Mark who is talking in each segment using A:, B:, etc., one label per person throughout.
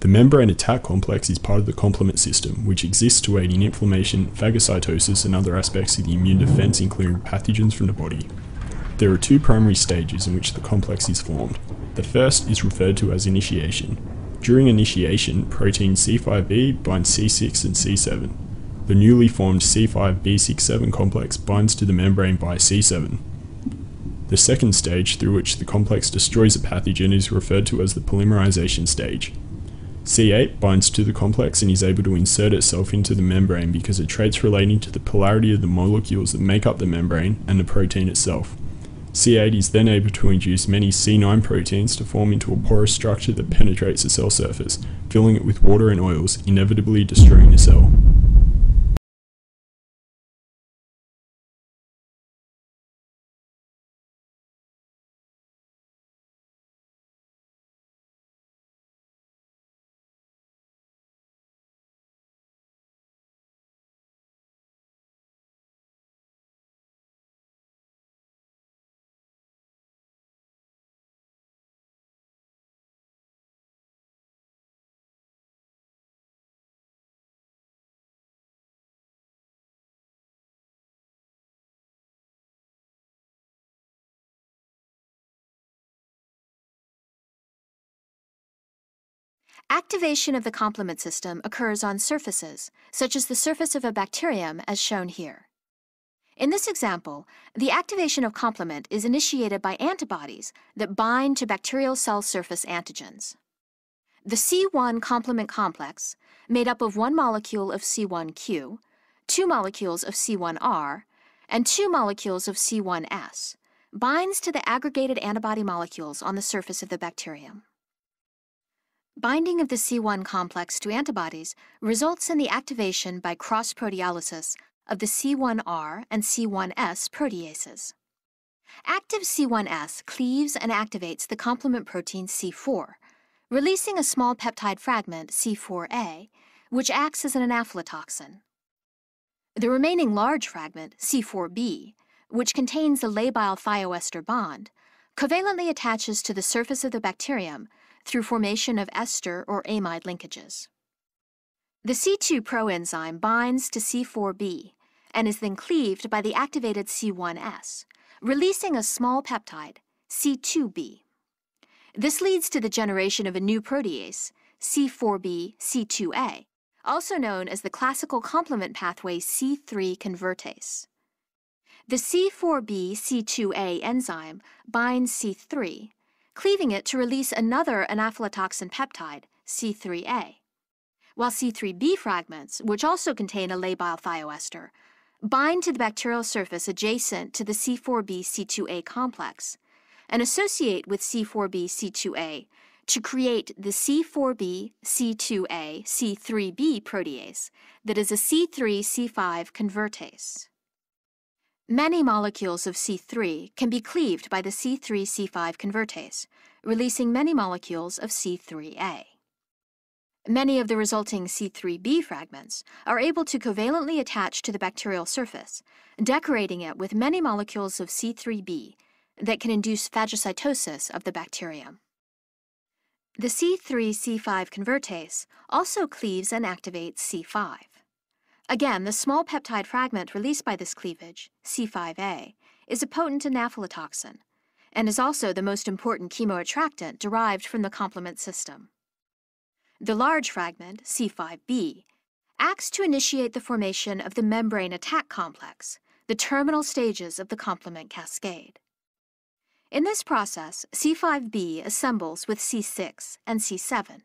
A: The membrane attack complex is part of the complement system, which exists to aid in inflammation, phagocytosis, and other aspects of the immune defense, including pathogens from the body. There are two primary stages in which the complex is formed. The first is referred to as initiation. During initiation, protein C5b binds C6 and C7. The newly formed C5b67 complex binds to the membrane by C7. The second stage through which the complex destroys a pathogen is referred to as the polymerization stage. C8 binds to the complex and is able to insert itself into the membrane because of traits relating to the polarity of the molecules that make up the membrane and the protein itself. C8 is then able to induce many C9 proteins to form into a porous structure that penetrates the cell surface, filling it with water and oils, inevitably destroying the cell.
B: Activation of the complement system occurs on surfaces, such as the surface of a bacterium as shown here. In this example, the activation of complement is initiated by antibodies that bind to bacterial cell surface antigens. The C1 complement complex, made up of one molecule of C1q, two molecules of C1r, and two molecules of C1s, binds to the aggregated antibody molecules on the surface of the bacterium. Binding of the C1 complex to antibodies results in the activation by cross proteolysis of the C1r and C1s proteases. Active C1s cleaves and activates the complement protein C4, releasing a small peptide fragment, C4a, which acts as an anaphylatoxin. The remaining large fragment, C4b, which contains the labile thioester bond, covalently attaches to the surface of the bacterium through formation of ester or amide linkages. The C2 proenzyme binds to C4b and is then cleaved by the activated C1s, releasing a small peptide, C2b. This leads to the generation of a new protease, C4b-C2a, also known as the classical complement pathway C3 convertase. The C4b-C2a enzyme binds C3 cleaving it to release another anaphylatoxin peptide, C3A. While C3B fragments, which also contain a labile thioester, bind to the bacterial surface adjacent to the C4B-C2A complex and associate with C4B-C2A to create the C4B-C2A-C3B protease that is a C3-C5 convertase. Many molecules of C3 can be cleaved by the C3C5 convertase, releasing many molecules of C3A. Many of the resulting C3b fragments are able to covalently attach to the bacterial surface, decorating it with many molecules of C3b that can induce phagocytosis of the bacterium. The C3C5 convertase also cleaves and activates C5. Again, the small peptide fragment released by this cleavage, C5a, is a potent anaphylatoxin and is also the most important chemoattractant derived from the complement system. The large fragment, C5b, acts to initiate the formation of the membrane attack complex, the terminal stages of the complement cascade. In this process, C5b assembles with C6 and C7.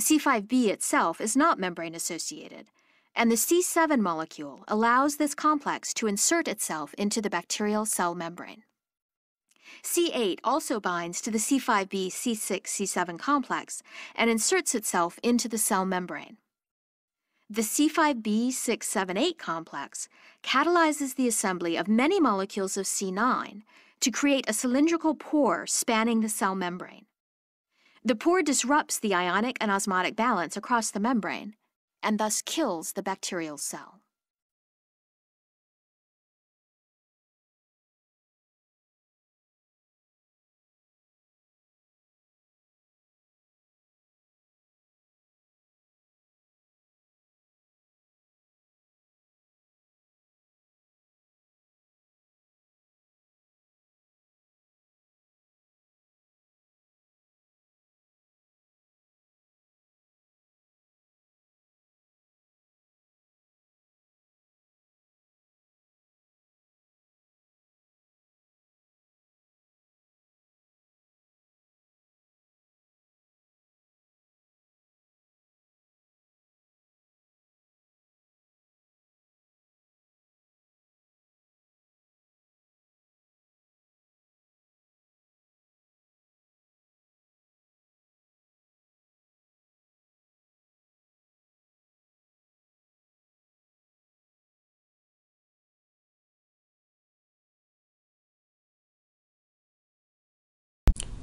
B: C5b itself is not membrane associated, and the C7 molecule allows this complex to insert itself into the bacterial cell membrane. C8 also binds to the C5b C6 C7 complex and inserts itself into the cell membrane. The C5b678 complex catalyzes the assembly of many molecules of C9 to create a cylindrical pore spanning the cell membrane. The pore disrupts the ionic and osmotic balance across the membrane and thus kills the bacterial cell.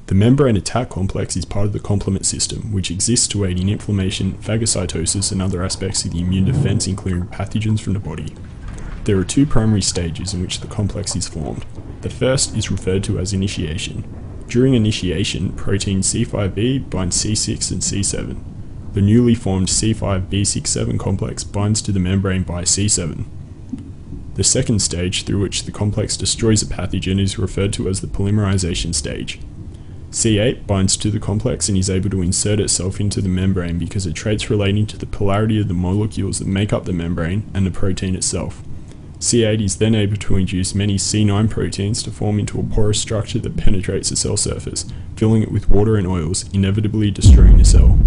A: The membrane attack complex is part of the complement system, which exists to aid in inflammation, phagocytosis, and other aspects of the immune defense, including pathogens from the body. There are two primary stages in which the complex is formed. The first is referred to as initiation. During initiation, protein C5b binds C6 and C7. The newly formed C5b67 complex binds to the membrane by C7. The second stage, through which the complex destroys a pathogen, is referred to as the polymerization stage. C8 binds to the complex and is able to insert itself into the membrane because of traits relating to the polarity of the molecules that make up the membrane and the protein itself. C8 is then able to induce many C9 proteins to form into a porous structure that penetrates the cell surface, filling it with water and oils, inevitably destroying the cell.